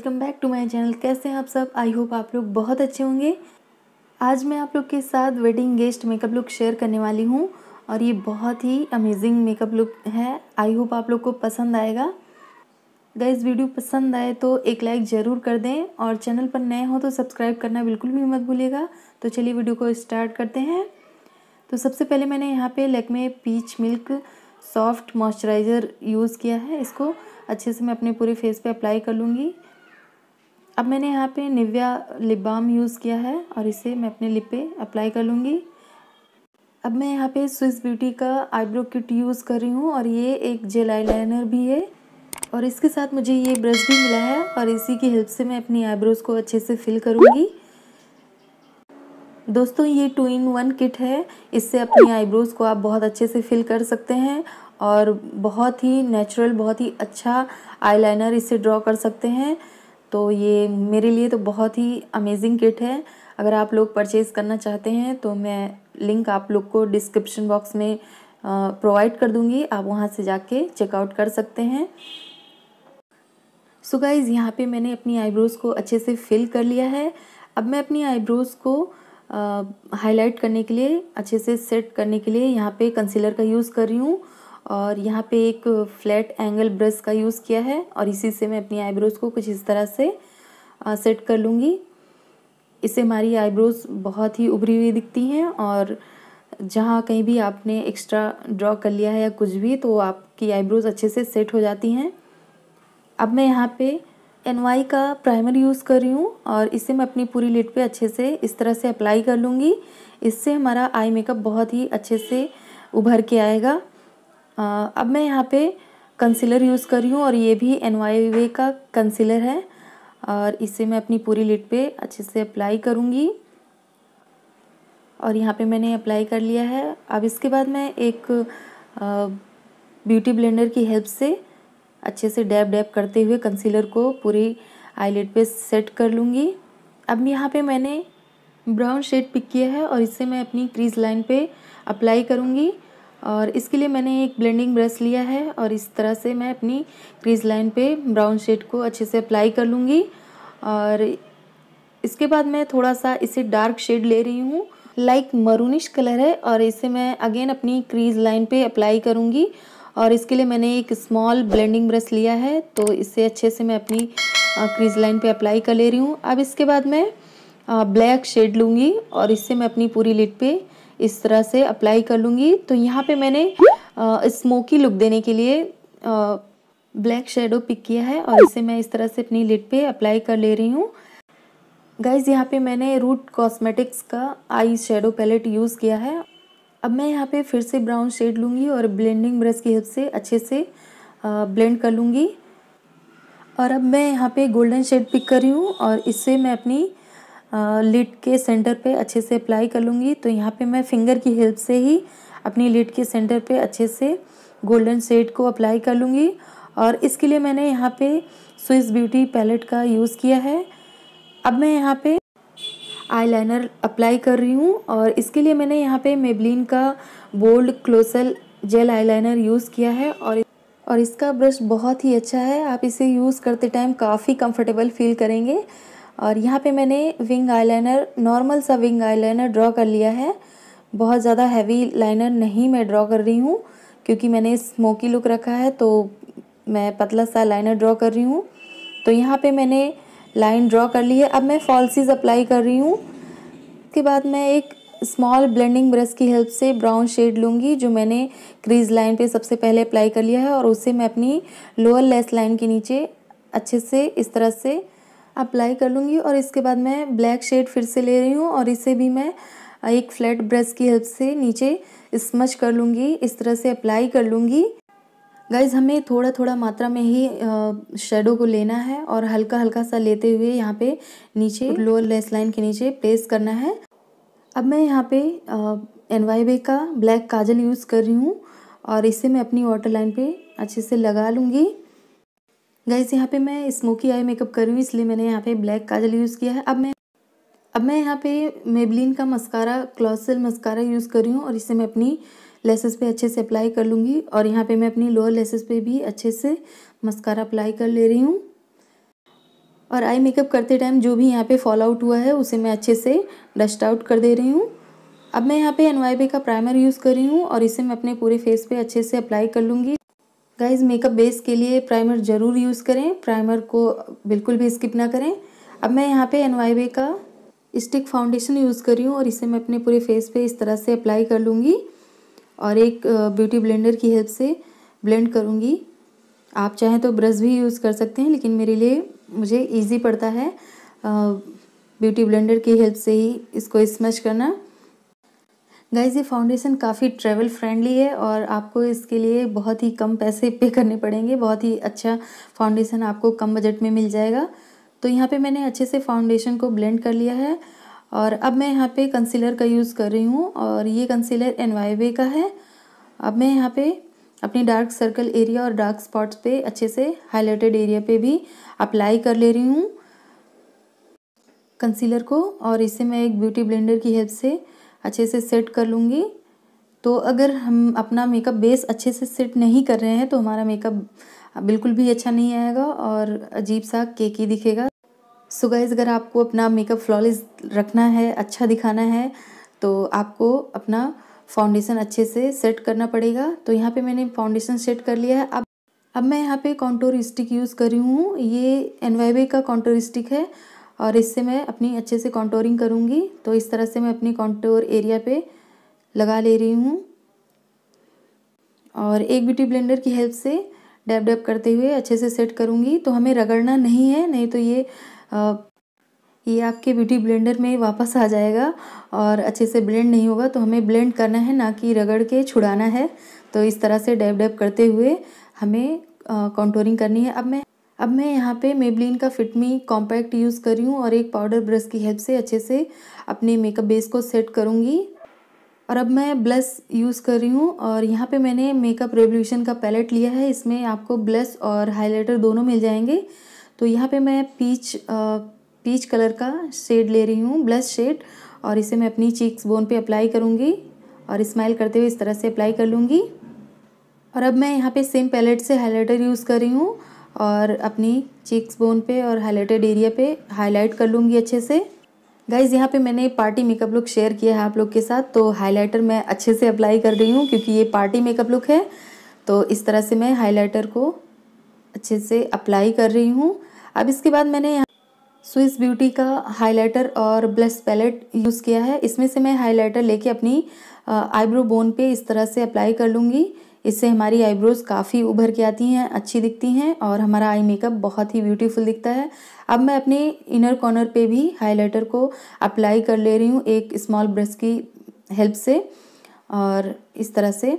welcome back to my channel कैसे हैं आप सब आई होप आप लोग बहुत अच्छे होंगे आज मैं आप लोग के साथ wedding guest makeup look share करने वाली हूँ और ये बहुत ही अमेजिंग मेकअप लुक है आई होप आप लोग को पसंद आएगा गाइज वीडियो पसंद आए तो एक लाइक ज़रूर कर दें और चैनल पर नए हों तो सब्सक्राइब करना बिल्कुल भी मत भूलेगा तो चलिए वीडियो को स्टार्ट करते हैं तो सबसे पहले मैंने यहाँ पर Lakme peach milk soft moisturiser use किया है इसको अच्छे से मैं अपने पूरे फेस पे अप्लाई कर लूँगी अब मैंने यहाँ पे निव्या लिप बाम यूज़ किया है और इसे मैं अपने लिप पे अप्लाई कर लूँगी अब मैं यहाँ पे स्विस ब्यूटी का आईब्रो किट यूज़ कर रही हूँ और ये एक जेल आई लाइनर भी है और इसके साथ मुझे ये ब्रश भी मिला है और इसी की हेल्प से मैं अपनी आईब्रोज़ को अच्छे से फिल करूँगी दोस्तों ये टू इन वन किट है इससे अपनी आईब्रोज़ को आप बहुत अच्छे से फिल कर सकते हैं और बहुत ही नेचुरल बहुत ही अच्छा आईलाइनर इससे ड्रॉ कर सकते हैं तो ये मेरे लिए तो बहुत ही अमेजिंग किट है अगर आप लोग परचेज़ करना चाहते हैं तो मैं लिंक आप लोग को डिस्क्रिप्शन बॉक्स में प्रोवाइड कर दूँगी आप वहाँ से जाके चेकआउट कर सकते हैं सो गाइज़ यहाँ पे मैंने अपनी आईब्रोज़ को अच्छे से फिल कर लिया है अब मैं अपनी आईब्रोज़ को हाईलाइट करने के लिए अच्छे से सेट करने के लिए यहाँ पर कंसीलर का यूज़ कर रही हूँ और यहाँ पे एक फ्लैट एंगल ब्रश का यूज़ किया है और इसी से मैं अपनी आईब्रोज़ को कुछ इस तरह से सेट कर लूँगी इससे हमारी आईब्रोज़ बहुत ही उभरी हुई दिखती हैं और जहाँ कहीं भी आपने एक्स्ट्रा ड्रॉ कर लिया है या कुछ भी तो आपकी आईब्रोज़ अच्छे से सेट हो जाती हैं अब मैं यहाँ पे एन का प्राइमर यूज़ कर रही हूँ और इसे मैं अपनी पूरी लिट पे अच्छे से इस तरह से अप्लाई कर लूँगी इससे हमारा आई मेकअप बहुत ही अच्छे से उभर के आएगा अब मैं यहाँ पे कंसीलर यूज़ कर रही हूँ और ये भी एन वाई का कंसीलर है और इसे मैं अपनी पूरी लिट पे अच्छे से अप्लाई करूँगी और यहाँ पे मैंने अप्लाई कर लिया है अब इसके बाद मैं एक ब्यूटी ब्लेंडर की हेल्प से अच्छे से डैब डैब करते हुए कंसीलर को पूरी लिट पे सेट कर लूँगी अब यहाँ पे मैंने ब्राउन शेड पिक किया है और इसे मैं अपनी क्रीज लाइन पे अप्लाई करूँगी और इसके लिए मैंने एक ब्लेंडिंग ब्रश लिया है और इस तरह से मैं अपनी क्रीज लाइन पे ब्राउन शेड को अच्छे से अप्लाई कर लूँगी और इसके बाद मैं थोड़ा सा इसे डार्क शेड ले रही हूँ लाइक मरूनिश कलर है और इसे मैं अगेन अपनी क्रीज लाइन पे अप्लाई करूँगी और इसके लिए मैंने एक स्मॉल ब्लेंडिंग ब्रश लिया है तो इससे अच्छे से मैं अपनी क्रीज लाइन पर अप्लाई कर ले रही हूँ अब इसके बाद मैं ब्लैक शेड लूँगी और इससे मैं अपनी पूरी लिट पर इस तरह से अप्लाई कर लूँगी तो यहाँ पे मैंने स्मोकी लुक देने के लिए ब्लैक शेडो पिक किया है और इसे मैं इस तरह से अपनी लिड पे अप्लाई कर ले रही हूँ गाइज यहाँ पे मैंने रूट कॉस्मेटिक्स का आई शेडो पैलेट यूज़ किया है अब मैं यहाँ पे फिर से ब्राउन शेड लूँगी और ब्लेंडिंग ब्रश की हेल्प से अच्छे से ब्लेंड कर लूँगी और अब मैं यहाँ पे गोल्डन शेड पिक कर रही हूँ और इससे मैं अपनी लिड के सेंटर पे अच्छे से अप्लाई कर लूँगी तो यहाँ पे मैं फिंगर की हेल्प से ही अपनी लिड के सेंटर पे अच्छे से गोल्डन शेड को अप्लाई कर लूँगी और इसके लिए मैंने यहाँ पे स्विस ब्यूटी पैलेट का यूज़ किया है अब मैं यहाँ पे आईलाइनर अप्लाई कर रही हूँ और इसके लिए मैंने यहाँ पे मेबलिन का bold colossal gel eyeliner use किया है और और इसका ब्रश बहुत ही अच्छा है आप इसे यूज़ करते टाइम काफ़ी कंफर्टेबल फील करेंगे और यहाँ पे मैंने विंग आईलाइनर नॉर्मल सा विंग आईलाइनर ड्रॉ कर लिया है बहुत ज़्यादा हैवी लाइनर नहीं मैं ड्रॉ कर रही हूँ क्योंकि मैंने स्मोकी लुक रखा है तो मैं पतला सा लाइनर ड्रॉ कर रही हूँ तो यहाँ पे मैंने लाइन ड्रॉ कर ली है अब मैं फॉल्सीज अप्लाई कर रही हूँ उसके बाद मैं एक स्मॉल ब्लेंडिंग ब्रश की हेल्प से ब्राउन शेड लूँगी जो मैंने क्रीज लाइन पे सबसे पहले अप्लाई कर लिया है और उसे मैं अपनी लोअर लेस लाइन के नीचे अच्छे से इस तरह से अप्लाई कर लूँगी और इसके बाद मैं ब्लैक शेड फिर से ले रही हूँ और इसे भी मैं एक फ्लैट ब्रश की हेल्प से नीचे स्मच कर लूँगी इस तरह से अप्लाई कर लूँगी गाइज हमें थोड़ा थोड़ा मात्रा में ही शेडो को लेना है और हल्का हल्का सा लेते हुए यहाँ पे नीचे लोअर लेस लाइन के नीचे प्लेस करना है अब मैं यहाँ पे एन का ब्लैक काजल यूज़ कर रही हूँ और इसे मैं अपनी वाटर लाइन पे अच्छे से लगा लूँगी गाइस यहाँ पे मैं स्मोकी आई मेकअप कर रही हूँ इसलिए मैंने यहाँ पे ब्लैक काजल यूज़ किया है अब मैं अब मैं यहाँ पे मेबलिन का मस्कारा क्लॉसल मस्कारा यूज़ कर रही हूँ और इसे मैं अपनी लेसेस पे अच्छे से अप्लाई कर लूँगी और यहाँ पे मैं अपनी लोअर लेसेस पे भी अच्छे से मस्कारा अप्लाई कर ले रही हूँ और आई मेकअप करते टाइम जो भी यहाँ पे फॉल आउट हुआ है उसे मैं अच्छे से डस्ट आउट कर दे रही हूँ अब मैं यहाँ पे एन का प्राइमर यूज़ कर रही हूँ और इसे मैं अपने पूरे फेस पे अच्छे से अप्लाई कर लूँगी गाइज मेकअप बेस के लिए प्राइमर ज़रूर यूज़ करें प्राइमर को बिल्कुल भी स्किप ना करें अब मैं यहाँ पे एन का स्टिक फाउंडेशन यूज़ कर रही हूँ और इसे मैं अपने पूरे फेस पे इस तरह से अप्लाई कर लूँगी और एक ब्यूटी ब्लेंडर की हेल्प से ब्लेंड करूँगी आप चाहें तो ब्रश भी यूज़ कर सकते हैं लेकिन मेरे लिए मुझे ईजी पड़ता है ब्यूटी ब्लेंडर की हेल्प से ही इसको स्मच करना गाइज ये फाउंडेशन काफ़ी ट्रैवल फ्रेंडली है और आपको इसके लिए बहुत ही कम पैसे पे करने पड़ेंगे बहुत ही अच्छा फाउंडेशन आपको कम बजट में मिल जाएगा तो यहाँ पे मैंने अच्छे से फाउंडेशन को ब्लेंड कर लिया है और अब मैं यहाँ पे कंसीलर का यूज़ कर रही हूँ और ये कंसीलर एन का है अब मैं यहाँ पर अपनी डार्क सर्कल एरिया और डार्क स्पॉट्स पर अच्छे से हाईलाइटेड एरिया पर भी अप्लाई कर ले रही हूँ कंसीलर को और इसे मैं एक ब्यूटी ब्लेंडर की हेल्प से अच्छे से सेट कर लूँगी तो अगर हम अपना मेकअप बेस अच्छे से सेट नहीं कर रहे हैं तो हमारा मेकअप बिल्कुल भी अच्छा नहीं आएगा और अजीब सा केकी दिखेगा सो गाइज़ अगर आपको अपना मेकअप फ्लॉलेस रखना है अच्छा दिखाना है तो आपको अपना फाउंडेशन अच्छे से सेट करना पड़ेगा तो यहाँ पे मैंने फाउंडेशन सेट कर लिया है अब अब मैं यहाँ पे कॉन्टोर स्टिक यूज़ कर रही हूँ ये एनवाइवे का कॉन्टोर स्टिक है और इससे मैं अपनी अच्छे से कॉन्टोरिंग करूँगी तो इस तरह से मैं अपनी कॉन्टोर एरिया पे लगा ले रही हूँ और एक ब्यूटी ब्लेंडर की हेल्प से डैब डैप करते हुए अच्छे से सेट करूँगी तो हमें रगड़ना नहीं है नहीं तो ये आ, ये आपके ब्यूटी ब्लेंडर में वापस आ जाएगा और अच्छे से ब्लेंड नहीं होगा तो हमें ब्लेंड करना है ना कि रगड़ के छुड़ाना है तो इस तरह से डैब डैब करते हुए हमें कॉन्टोरिंग करनी है अब मैं अब मैं यहाँ पे मेबलिन का फिटमी कॉम्पैक्ट यूज़ कर रही हूँ और एक पाउडर ब्रश की हेल्प से अच्छे से अपने मेकअप बेस को सेट करूँगी और अब मैं ब्लस यूज़ कर रही हूँ और यहाँ पे मैंने मेकअप रेवोल्यूशन का पैलेट लिया है इसमें आपको ब्लस और हाइलाइटर दोनों मिल जाएंगे तो यहाँ पे मैं पीच पीच कलर का शेड ले रही हूँ ब्लस शेड और इसे मैं अपनी चीक्स बोन पे अप्लाई करूँगी और स्माइल करते हुए इस तरह से अप्लाई कर लूँगी और अब मैं यहाँ पर सेम पैलेट से हाईलाइटर यूज़ कर रही हूँ और अपनी चिक्स बोन पे और हाईलाइटेड एरिया पे हाईलाइट कर लूँगी अच्छे से गाइज़ यहाँ पे मैंने पार्टी मेकअप लुक शेयर किया है आप लोग के साथ तो हाईलाइटर मैं अच्छे से अप्लाई कर रही हूँ क्योंकि ये पार्टी मेकअप लुक है तो इस तरह से मैं हाईलाइटर को अच्छे से अप्लाई कर रही हूँ अब इसके बाद मैंने यहाँ स्विस ब्यूटी का हाईलाइटर और ब्लश पैलेट यूज़ किया है इसमें से मैं हाईलाइटर लेके अपनी आईब्रो बोन पे इस तरह से अप्लाई कर लूँगी इससे हमारी आईब्रोज़ काफ़ी उभर के आती हैं अच्छी दिखती हैं और हमारा आई मेकअप बहुत ही ब्यूटीफुल दिखता है अब मैं अपने इनर कॉर्नर पे भी हाइलाइटर को अप्लाई कर ले रही हूँ एक स्मॉल ब्रश की हेल्प से और इस तरह से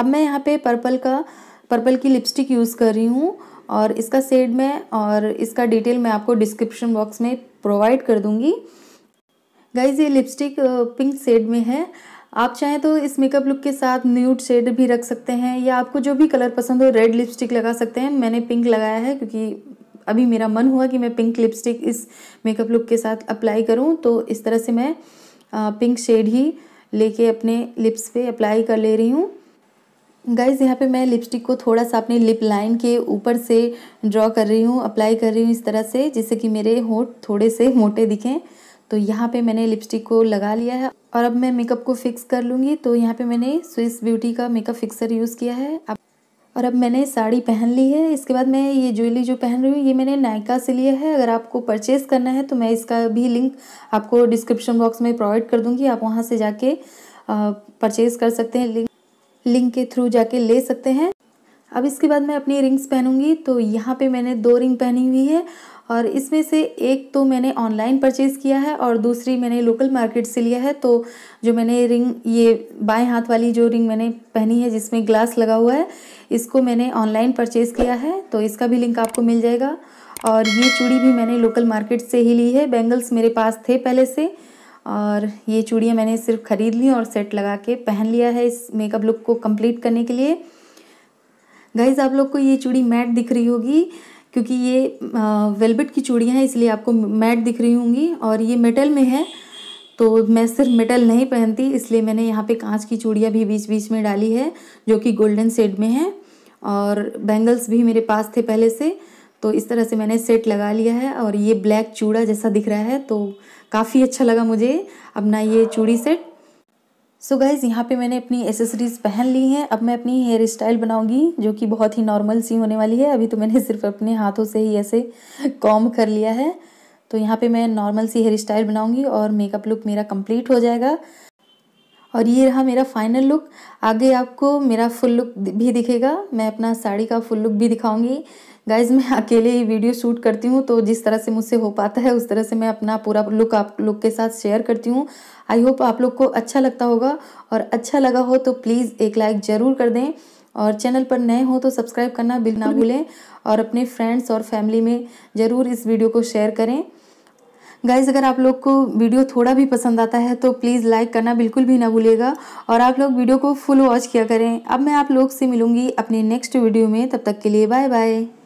अब मैं यहाँ पे पर्पल का पर्पल की लिपस्टिक यूज़ कर रही हूँ और इसका सेड मैं और इसका डिटेल मैं आपको डिस्क्रिप्शन बॉक्स में प्रोवाइड कर दूँगी गाइज ये लिपस्टिक पिंक सेड में है आप चाहें तो इस मेकअप लुक के साथ न्यूड शेड भी रख सकते हैं या आपको जो भी कलर पसंद हो रेड लिपस्टिक लगा सकते हैं मैंने पिंक लगाया है क्योंकि अभी मेरा मन हुआ कि मैं पिंक लिपस्टिक इस मेकअप लुक के साथ अप्लाई करूं तो इस तरह से मैं पिंक शेड ही लेके अपने लिप्स पे अप्लाई कर ले रही हूँ गाइज यहाँ पे मैं लिपस्टिक को थोड़ा सा अपने लिप लाइन के ऊपर से ड्रॉ कर रही हूँ अप्लाई कर रही हूँ इस तरह से जिससे कि मेरे होठ थोड़े से मोटे दिखें तो यहाँ पे मैंने लिपस्टिक को लगा लिया है और अब मैं मेकअप को फिक्स कर लूँगी तो यहाँ पे मैंने स्विस ब्यूटी का मेकअप फिक्सर यूज़ किया है अब और अब मैंने साड़ी पहन ली है इसके बाद मैं ये ज्वेलरी जो पहन रही हूँ ये मैंने नायका से लिया है अगर आपको परचेज़ करना है तो मैं इसका भी लिंक आपको डिस्क्रिप्शन बॉक्स में प्रोवाइड कर दूँगी आप वहाँ से जाके परचेज़ कर सकते हैं लिंक लिंक के थ्रू जाके ले सकते हैं अब इसके बाद मैं अपनी रिंग्स पहनूंगी तो यहाँ पे मैंने दो रिंग पहनी हुई है और इसमें से एक तो मैंने ऑनलाइन परचेज़ किया है और दूसरी मैंने लोकल मार्केट से लिया है तो जो मैंने रिंग ये बाएं हाथ वाली जो रिंग मैंने पहनी है जिसमें ग्लास लगा हुआ है इसको मैंने ऑनलाइन परचेज़ किया है तो इसका भी लिंक आपको मिल जाएगा और ये चूड़ी भी मैंने लोकल मार्केट से ही ली है बैंगल्स मेरे पास थे पहले से और ये चूड़ियाँ मैंने सिर्फ ख़रीद ली और सेट लगा के पहन लिया है इस मेकअप लुक को कंप्लीट करने के लिए गाइज आप लोग को ये चूड़ी मैट दिख रही होगी क्योंकि ये वेलबेट की चूड़ियाँ हैं इसलिए आपको मैट दिख रही होंगी और ये मेटल में है तो मैं सिर्फ मेटल नहीं पहनती इसलिए मैंने यहाँ पे कांच की चूड़ियाँ भी बीच बीच में डाली है जो कि गोल्डन सेट में है और बैंगल्स भी मेरे पास थे पहले से तो इस तरह से मैंने सेट लगा लिया है और ये ब्लैक चूड़ा जैसा दिख रहा है तो काफ़ी अच्छा लगा मुझे अपना ये चूड़ी सेट सो गाइज़ यहाँ पे मैंने अपनी एसेसरीज़ पहन ली हैं अब मैं अपनी हेयर स्टाइल बनाऊंगी जो कि बहुत ही नॉर्मल सी होने वाली है अभी तो मैंने सिर्फ अपने हाथों से ही ऐसे कॉम कर लिया है तो यहाँ पे मैं नॉर्मल सी हेयर स्टाइल बनाऊंगी और मेकअप लुक मेरा कंप्लीट हो जाएगा और ये रहा मेरा फाइनल लुक आगे आपको मेरा फुल लुक भी दिखेगा मैं अपना साड़ी का फुल लुक भी दिखाऊंगी गाइज मैं अकेले ही वीडियो शूट करती हूँ तो जिस तरह से मुझसे हो पाता है उस तरह से मैं अपना पूरा लुक आप लोग के साथ शेयर करती हूँ आई होप आप लोग को अच्छा लगता होगा और अच्छा लगा हो तो प्लीज़ एक लाइक ज़रूर कर दें और चैनल पर नए हो तो सब्सक्राइब करना बिल ना भूलें और अपने फ्रेंड्स और फैमिली में ज़रूर इस वीडियो को शेयर करें गाइज़ अगर आप लोग को वीडियो थोड़ा भी पसंद आता है तो प्लीज़ लाइक करना बिल्कुल भी ना भूलिएगा और आप लोग वीडियो को फुल वॉच किया करें अब मैं आप लोग से मिलूँगी अपने नेक्स्ट वीडियो में तब तक के लिए बाय बाय